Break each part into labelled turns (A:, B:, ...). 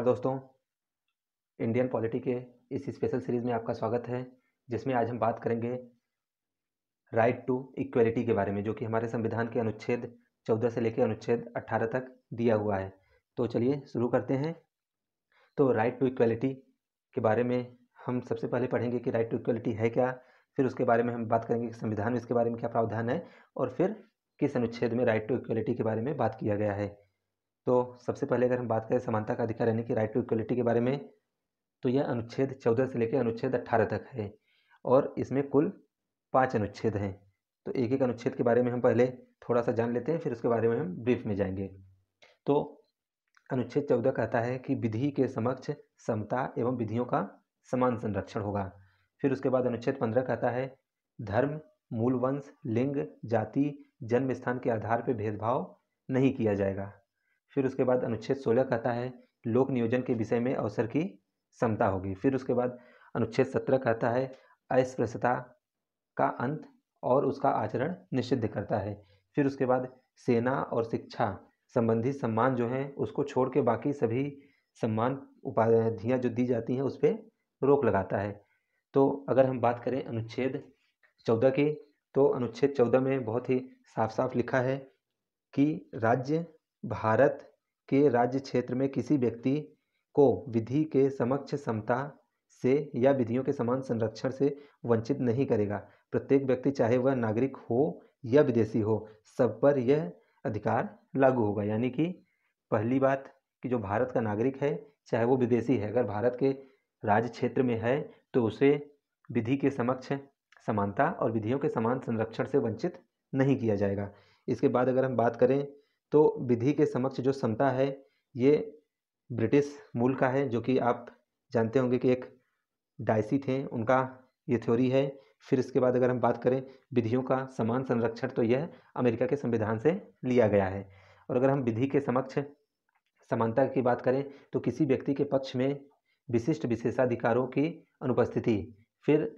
A: नमस्कार दोस्तों Indian polity के इस स्पेशल सीरीज़ में आपका स्वागत है जिसमें आज हम बात करेंगे राइट टू इक्वलिटी के बारे में जो कि हमारे संविधान के अनुच्छेद 14 से लेकर अनुच्छेद 18 तक दिया हुआ है तो चलिए शुरू करते हैं तो राइट टू इक्वलिटी के बारे में हम सबसे पहले पढ़ेंगे कि राइट टू इक्वलिटी है क्या फिर उसके बारे में हम बात करेंगे कि संविधान में इसके बारे में क्या प्रावधान है और फिर किस अनुच्छेद में राइट टू इक्वलिटी के बारे में बात किया गया है तो सबसे पहले अगर हम बात करें समानता का अधिकार यानी कि राइट टू इक्वलिटी के बारे में तो यह अनुच्छेद चौदह से लेकर अनुच्छेद अट्ठारह तक है और इसमें कुल पाँच अनुच्छेद हैं तो एक एक अनुच्छेद के बारे में हम पहले थोड़ा सा जान लेते हैं फिर उसके बारे में हम ब्रीफ में जाएंगे तो अनुच्छेद चौदह कहता है कि विधि के समक्ष समता एवं विधियों का समान संरक्षण होगा फिर उसके बाद अनुच्छेद पंद्रह कहता है धर्म मूल वंश लिंग जाति जन्म स्थान के आधार पर भेदभाव नहीं किया जाएगा फिर उसके बाद अनुच्छेद सोलह कहता है लोक नियोजन के विषय में अवसर की समता होगी फिर उसके बाद अनुच्छेद सत्रह कहता है अस्पृश्यता का अंत और उसका आचरण निषिद्ध करता है फिर उसके बाद सेना और शिक्षा संबंधी सम्मान जो हैं उसको छोड़ के बाकी सभी सम्मान उपाधियाँ जो दी जाती हैं उस पर रोक लगाता है तो अगर हम बात करें अनुच्छेद चौदह की तो अनुच्छेद चौदह में बहुत ही साफ साफ लिखा है कि राज्य भारत के राज्य क्षेत्र में किसी व्यक्ति को विधि के समक्ष समता से या विधियों के समान संरक्षण से वंचित नहीं करेगा प्रत्येक व्यक्ति चाहे वह नागरिक हो या विदेशी हो सब पर यह अधिकार लागू होगा यानी कि पहली बात कि जो भारत का नागरिक है चाहे वो विदेशी है अगर भारत के राज्य क्षेत्र में है तो उसे विधि के समक्ष समानता और विधियों के समान संरक्षण से वंचित नहीं किया जाएगा इसके बाद अगर हम बात करें तो विधि के समक्ष जो समता है ये ब्रिटिश मूल का है जो कि आप जानते होंगे कि एक डायसी थे उनका ये थ्योरी है फिर इसके बाद अगर हम बात करें विधियों का समान संरक्षण तो यह अमेरिका के संविधान से लिया गया है और अगर हम विधि के समक्ष समानता की बात करें तो किसी व्यक्ति के पक्ष में विशिष्ट विशेषाधिकारों की अनुपस्थिति फिर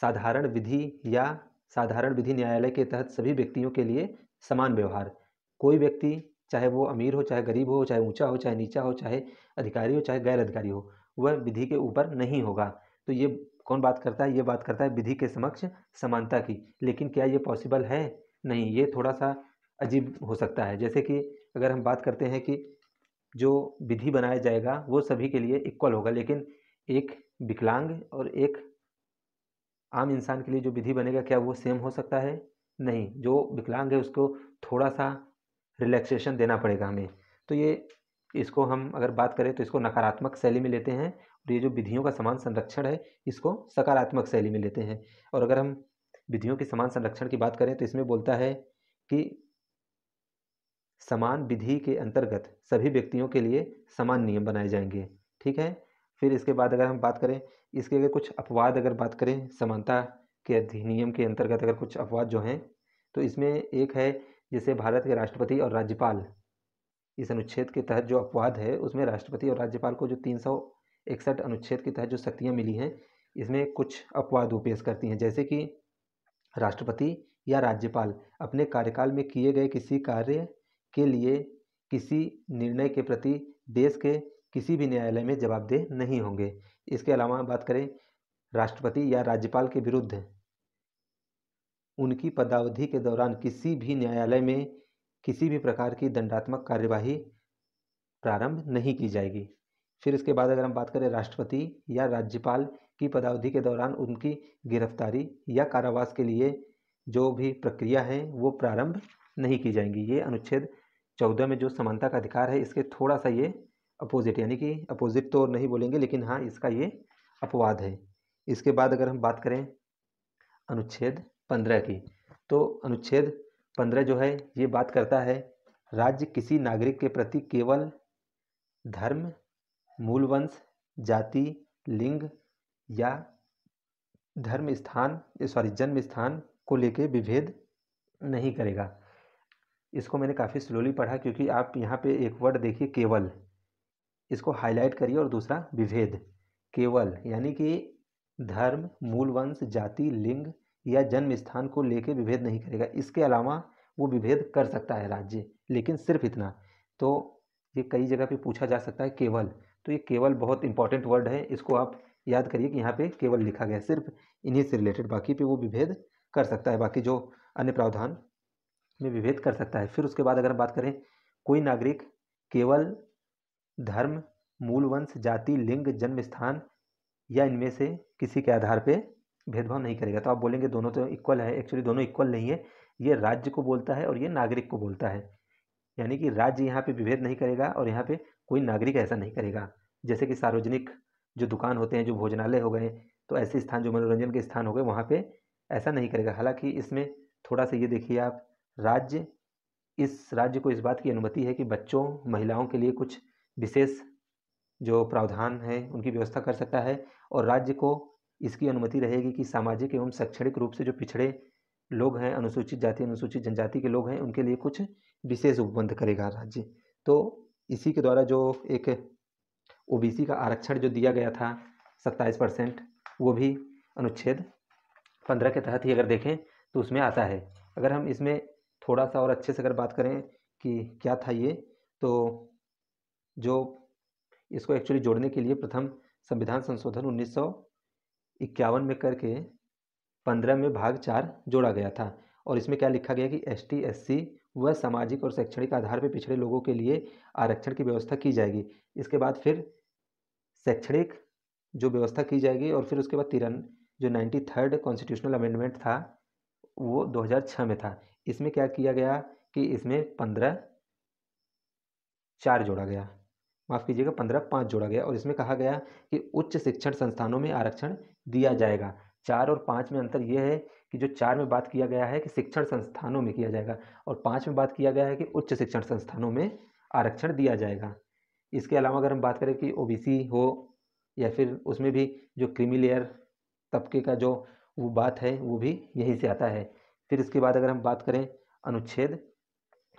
A: साधारण विधि या साधारण विधि न्यायालय के तहत सभी व्यक्तियों के लिए समान व्यवहार कोई व्यक्ति चाहे वो अमीर हो चाहे गरीब हो चाहे ऊंचा हो चाहे नीचा हो चाहे अधिकारी हो चाहे गैर अधिकारी हो वह विधि के ऊपर नहीं होगा तो ये कौन बात करता है ये बात करता है विधि के समक्ष समानता की लेकिन क्या ये पॉसिबल है नहीं ये थोड़ा सा अजीब हो सकता है जैसे कि अगर हम बात करते हैं कि जो विधि बनाया जाएगा वो सभी के लिए इक्वल होगा लेकिन एक विकलांग और एक आम इंसान के लिए जो विधि बनेगा क्या वो सेम हो सकता है नहीं जो विकलांग है उसको थोड़ा सा रिलैक्सेशन देना पड़ेगा हमें तो ये इसको हम अगर बात करें तो इसको नकारात्मक शैली में लेते हैं और ये जो विधियों का समान संरक्षण है इसको सकारात्मक शैली में लेते हैं और अगर हम विधियों के समान संरक्षण की बात करें तो इसमें बोलता है कि समान विधि के अंतर्गत सभी व्यक्तियों के लिए समान नियम बनाए जाएंगे ठीक है फिर इसके बाद अगर हम बात करें इसके अगर कुछ अपवाद अगर बात करें समानता के अधिनियम के अंतर्गत अगर कुछ अपवाद जो हैं तो इसमें एक है जैसे भारत के राष्ट्रपति और राज्यपाल इस अनुच्छेद के तहत जो अपवाद है उसमें राष्ट्रपति और राज्यपाल को जो तीन सौ इकसठ अनुच्छेद के तहत जो शक्तियाँ मिली हैं इसमें कुछ अपवाद वो पेश करती हैं जैसे कि राष्ट्रपति या राज्यपाल अपने कार्यकाल में किए गए किसी कार्य के लिए किसी निर्णय के प्रति देश के किसी भी न्यायालय में जवाबदेह नहीं होंगे इसके अलावा बात करें राष्ट्रपति या राज्यपाल के विरुद्ध उनकी पदावधि के दौरान किसी भी न्यायालय में किसी भी प्रकार की दंडात्मक कार्यवाही प्रारंभ नहीं की जाएगी फिर इसके बाद अगर हम बात करें राष्ट्रपति या राज्यपाल की पदावधि के दौरान उनकी गिरफ्तारी या कारावास के लिए जो भी प्रक्रिया है वो प्रारंभ नहीं की जाएंगी ये अनुच्छेद चौदह में जो समानता का अधिकार है इसके थोड़ा सा ये अपोजिट यानी कि अपोजिट तो नहीं बोलेंगे लेकिन हाँ इसका ये अपवाद है इसके बाद अगर हम बात करें अनुच्छेद पंद्रह की तो अनुच्छेद पंद्रह जो है ये बात करता है राज्य किसी नागरिक के प्रति केवल धर्म मूल वंश जाति लिंग या धर्म स्थान सॉरी जन्म स्थान को लेके विभेद नहीं करेगा इसको मैंने काफ़ी स्लोली पढ़ा क्योंकि आप यहाँ पे एक वर्ड देखिए केवल इसको हाईलाइट करिए और दूसरा विभेद केवल यानी कि धर्म मूल वंश जाति लिंग या जन्म स्थान को लेकर विभेद नहीं करेगा इसके अलावा वो विभेद कर सकता है राज्य लेकिन सिर्फ इतना तो ये कई जगह पे पूछा जा सकता है केवल तो ये केवल बहुत इंपॉर्टेंट वर्ड है इसको आप याद करिए कि यहाँ पे केवल लिखा गया है सिर्फ इन्हीं से रिलेटेड बाकी पे वो विभेद कर सकता है बाकी जो अन्य प्रावधान में विभेद कर सकता है फिर उसके बाद अगर हम बात करें कोई नागरिक केवल धर्म मूल वंश जाति लिंग जन्म स्थान या इनमें से किसी के आधार पर भेदभाव नहीं करेगा तो आप बोलेंगे दोनों तो इक्वल है एक्चुअली दोनों इक्वल नहीं है ये राज्य को बोलता है और ये नागरिक को बोलता है यानी कि राज्य यहाँ पे विभेद नहीं करेगा और यहाँ पे कोई नागरिक ऐसा नहीं करेगा जैसे कि सार्वजनिक जो दुकान होते हैं जो भोजनालय हो गए तो ऐसे स्थान जो मनोरंजन के स्थान हो गए वहाँ पर ऐसा नहीं करेगा हालाँकि इसमें थोड़ा सा ये देखिए आप राज्य इस राज्य को इस बात की अनुमति है कि बच्चों महिलाओं के लिए कुछ विशेष जो प्रावधान है उनकी व्यवस्था कर सकता है और राज्य को इसकी अनुमति रहेगी कि सामाजिक एवं शैक्षणिक रूप से जो पिछड़े लोग हैं अनुसूचित जाति अनुसूचित जनजाति के लोग हैं उनके लिए कुछ विशेष उपबंध करेगा राज्य तो इसी के द्वारा जो एक ओबीसी का आरक्षण जो दिया गया था सत्ताईस परसेंट वो भी अनुच्छेद पंद्रह के तहत ही अगर देखें तो उसमें आता है अगर हम इसमें थोड़ा सा और अच्छे से अगर बात करें कि क्या था ये तो जो इसको एक्चुअली जोड़ने के लिए प्रथम संविधान संशोधन उन्नीस सौ इक्यावन में करके पंद्रह में भाग चार जोड़ा गया था और इसमें क्या लिखा गया कि एस टी एस सी व सामाजिक और शैक्षणिक आधार पर पिछड़े लोगों के लिए आरक्षण की व्यवस्था की जाएगी इसके बाद फिर शैक्षणिक जो व्यवस्था की जाएगी और फिर उसके बाद तिरन जो नाइन्टी थर्ड कॉन्स्टिट्यूशनल अमेंडमेंट था वो 2006 में था इसमें क्या किया गया कि इसमें पंद्रह चार जोड़ा गया माफ़ कीजिएगा पंद्रह पाँच जोड़ा गया और इसमें कहा गया कि उच्च शिक्षण संस्थानों में आरक्षण दिया जाएगा चार और पाँच में अंतर यह है कि जो चार में बात किया गया है कि शिक्षण संस्थानों में किया जाएगा और पाँच में बात किया गया है कि उच्च शिक्षण संस्थानों में आरक्षण दिया जाएगा इसके अलावा अगर हम बात करें कि ओ हो या फिर उसमें भी जो क्रिमिलेयर तबके का जो वो बात है वो भी यहीं से आता है फिर इसके बाद अगर हम बात करें अनुच्छेद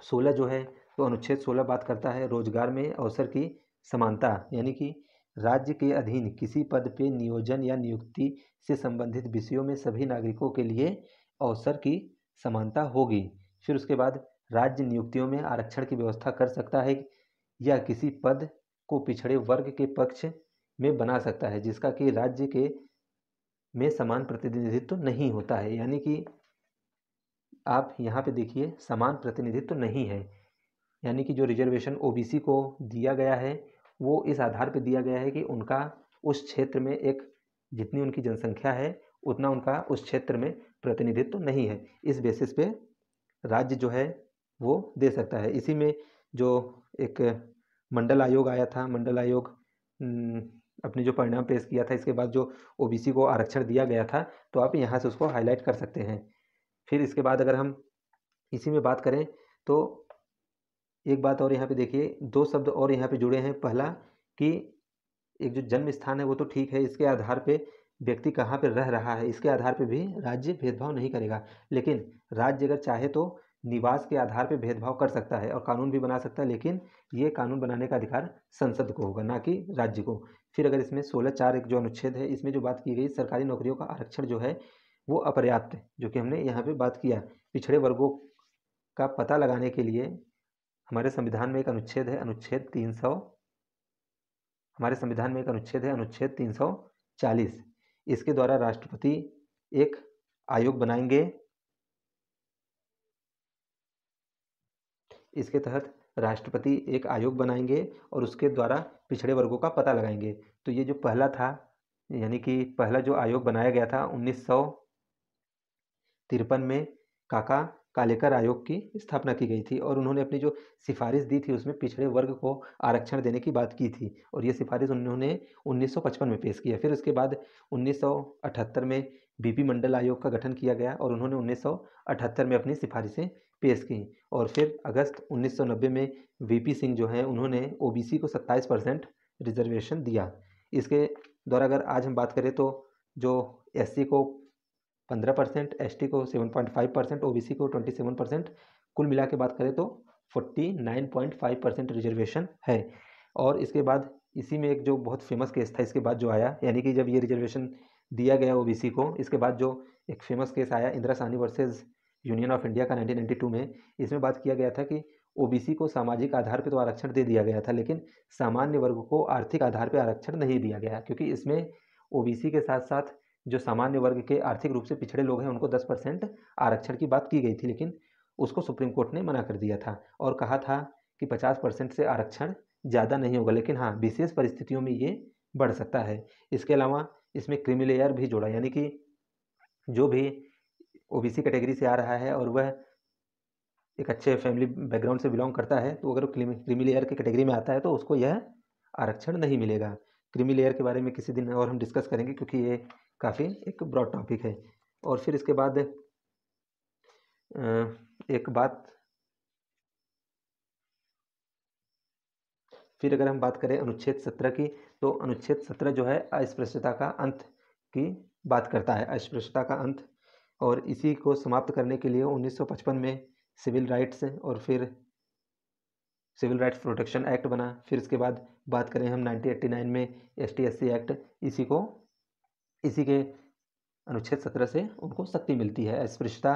A: सोलह जो है तो अनुच्छेद सोलह बात करता है रोजगार में अवसर की समानता यानी कि राज्य के अधीन किसी पद पे नियोजन या नियुक्ति से संबंधित विषयों में सभी नागरिकों के लिए अवसर की समानता होगी फिर उसके बाद राज्य नियुक्तियों में आरक्षण की व्यवस्था कर सकता है या किसी पद को पिछड़े वर्ग के पक्ष में बना सकता है जिसका कि राज्य के में समान प्रतिनिधित्व तो नहीं होता है यानी कि आप यहाँ पे देखिए समान प्रतिनिधित्व तो नहीं है यानी कि जो रिजर्वेशन ओबीसी को दिया गया है वो इस आधार पर दिया गया है कि उनका उस क्षेत्र में एक जितनी उनकी जनसंख्या है उतना उनका उस क्षेत्र में प्रतिनिधित्व तो नहीं है इस बेसिस पे राज्य जो है वो दे सकता है इसी में जो एक मंडल आयोग आया था मंडल आयोग अपने जो परिणाम पेश किया था इसके बाद जो ओबीसी को आरक्षण दिया गया था तो आप यहाँ से उसको हाईलाइट कर सकते हैं फिर इसके बाद अगर हम इसी में बात करें तो एक बात और यहाँ पे देखिए दो शब्द और यहाँ पे जुड़े हैं पहला कि एक जो जन्म स्थान है वो तो ठीक है इसके आधार पे व्यक्ति कहाँ पे रह रहा है इसके आधार पे भी राज्य भेदभाव नहीं करेगा लेकिन राज्य अगर चाहे तो निवास के आधार पे भेदभाव कर सकता है और कानून भी बना सकता है लेकिन ये कानून बनाने का अधिकार संसद को होगा ना कि राज्य को फिर अगर इसमें सोलह चार एक जो अनुच्छेद है इसमें जो बात की गई सरकारी नौकरियों का आरक्षण जो है वो अपर्याप्त है जो कि हमने यहाँ पर बात किया पिछड़े वर्गों का पता लगाने के लिए हमारे संविधान में एक अनुच्छेद है अनुच्छेद तीन हमारे संविधान में एक अनुच्छेद है अनुच्छेद तीन इसके द्वारा राष्ट्रपति एक आयोग बनाएंगे इसके तहत राष्ट्रपति एक आयोग बनाएंगे और उसके द्वारा पिछड़े वर्गों का पता लगाएंगे तो ये जो पहला था यानी कि पहला जो आयोग बनाया गया था उन्नीस तिरपन में काका कालेकर आयोग की स्थापना की गई थी और उन्होंने अपनी जो सिफारिश दी थी उसमें पिछड़े वर्ग को आरक्षण देने की बात की थी और ये सिफारिश उन्होंने 1955 में पेश किया फिर उसके बाद 1978 में बीपी मंडल आयोग का गठन किया गया और उन्होंने 1978 में अपनी सिफारिशें पेश की और फिर अगस्त 1990 में वीपी सिंह जो हैं उन्होंने ओ को सत्ताईस परसेंट रिजर्वेशन दिया इसके द्वारा अगर आज हम बात करें तो जो एस को पंद्रह परसेंट एस को seven point five percent O को ट्वेंटी सेवन परसेंट कुल मिला के बात करें तो forty nine point five percent reservation है और इसके बाद इसी में एक जो बहुत फेमस केस था इसके बाद जो आया यानी कि जब ये रिजर्वेशन दिया गया ओ को इसके बाद जो एक फेमस केस आया Indira Sawhney versus union of India का नाइनटीन में इसमें बात किया गया था कि ओ को सामाजिक आधार पर तो आरक्षण दे दिया गया था लेकिन सामान्य वर्ग को आर्थिक आधार पर आरक्षण नहीं दिया गया क्योंकि इसमें ओ के साथ साथ जो सामान्य वर्ग के आर्थिक रूप से पिछड़े लोग हैं उनको दस परसेंट आरक्षण की बात की गई थी लेकिन उसको सुप्रीम कोर्ट ने मना कर दिया था और कहा था कि पचास परसेंट से आरक्षण ज़्यादा नहीं होगा लेकिन हाँ विशेष परिस्थितियों में ये बढ़ सकता है इसके अलावा इसमें क्रिमिलेयर भी जोड़ा यानी कि जो भी ओ कैटेगरी से आ रहा है और वह एक अच्छे फैमिली बैकग्राउंड से बिलोंग करता है तो अगर क्रिमिलेयर के कैटेगरी में आता है तो उसको यह आरक्षण नहीं मिलेगा क्रिमिलेयर के बारे में किसी दिन और हम डिस्कस करेंगे क्योंकि ये काफ़ी एक ब्रॉड टॉपिक है और फिर इसके बाद एक बात फिर अगर हम बात करें अनुच्छेद सत्रह की तो अनुच्छेद सत्रह जो है अस्पृश्यता का अंत की बात करता है अस्पृश्यता का अंत और इसी को समाप्त करने के लिए 1955 में सिविल राइट्स और फिर सिविल राइट्स प्रोटेक्शन एक्ट बना फिर इसके बाद बात करें हम 1989 में एस एक्ट इसी को इसी के अनुच्छेद सत्रह से उनको शक्ति मिलती है अस्पृश्यता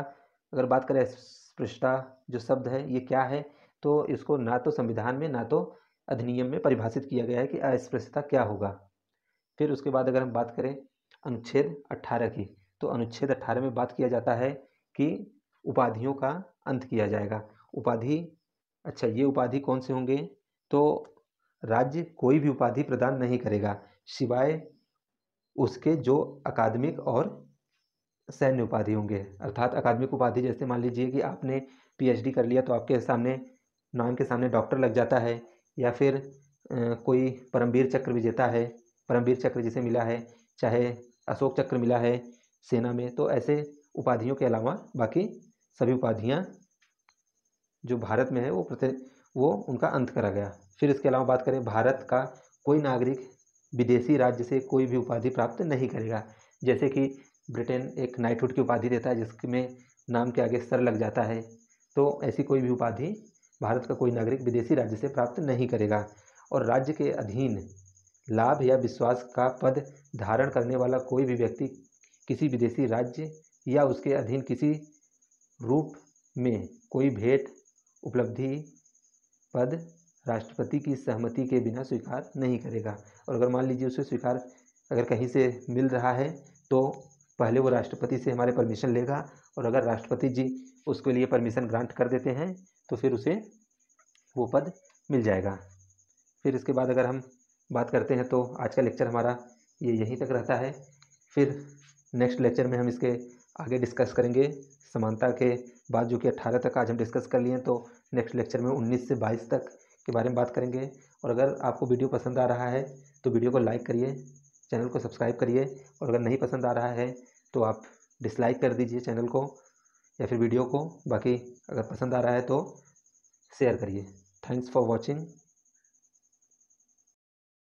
A: अगर बात करें अस्पृश्यता जो शब्द है ये क्या है तो इसको ना तो संविधान में ना तो अधिनियम में परिभाषित किया गया है कि अस्पृश्यता क्या होगा फिर उसके बाद अगर हम बात करें अनुच्छेद अट्ठारह की तो अनुच्छेद अट्ठारह में बात किया जाता है कि उपाधियों का अंत किया जाएगा उपाधि अच्छा ये उपाधि कौन से होंगे तो राज्य कोई भी उपाधि प्रदान नहीं करेगा सिवाय उसके जो अकादमिक और सैन्य उपाधि होंगे अर्थात अकादमिक उपाधि जैसे मान लीजिए कि आपने पीएचडी कर लिया तो आपके सामने नाम के सामने डॉक्टर लग जाता है या फिर कोई परमवीर चक्र विजेता है परमवीर चक्र जिसे मिला है चाहे अशोक चक्र मिला है सेना में तो ऐसे उपाधियों के अलावा बाकी सभी उपाधियाँ जो भारत में है वो प्रति वो उनका अंत करा गया फिर इसके अलावा बात करें भारत का कोई नागरिक विदेशी राज्य से कोई भी उपाधि प्राप्त नहीं करेगा जैसे कि ब्रिटेन एक नाइटहुड की उपाधि देता है जिसमें नाम के आगे सर लग जाता है तो ऐसी कोई भी उपाधि भारत का कोई नागरिक विदेशी राज्य से प्राप्त नहीं करेगा और राज्य के अधीन लाभ या विश्वास का पद धारण करने वाला कोई भी व्यक्ति किसी विदेशी राज्य या उसके अधीन किसी रूप में कोई भेंट उपलब्धि पद राष्ट्रपति की सहमति के बिना स्वीकार नहीं करेगा और अगर मान लीजिए उसे स्वीकार अगर कहीं से मिल रहा है तो पहले वो राष्ट्रपति से हमारे परमिशन लेगा और अगर राष्ट्रपति जी उसके लिए परमिशन ग्रांट कर देते हैं तो फिर उसे वो पद मिल जाएगा फिर इसके बाद अगर हम बात करते हैं तो आज का लेक्चर हमारा ये यहीं तक रहता है फिर नेक्स्ट लेक्चर में हम इसके आगे डिस्कस करेंगे समानता के बाद जो कि अट्ठारह तक आज हम डिस्कस कर लिए तो नेक्स्ट लेक्चर में उन्नीस से बाईस तक के बारे में बात करेंगे और अगर आपको वीडियो पसंद आ रहा है तो वीडियो को लाइक करिए चैनल को सब्सक्राइब करिए और अगर नहीं पसंद आ रहा है तो आप डिसलाइक कर दीजिए चैनल को या फिर वीडियो को बाकी अगर पसंद आ रहा है तो शेयर करिए थैंक्स फॉर वॉचिंग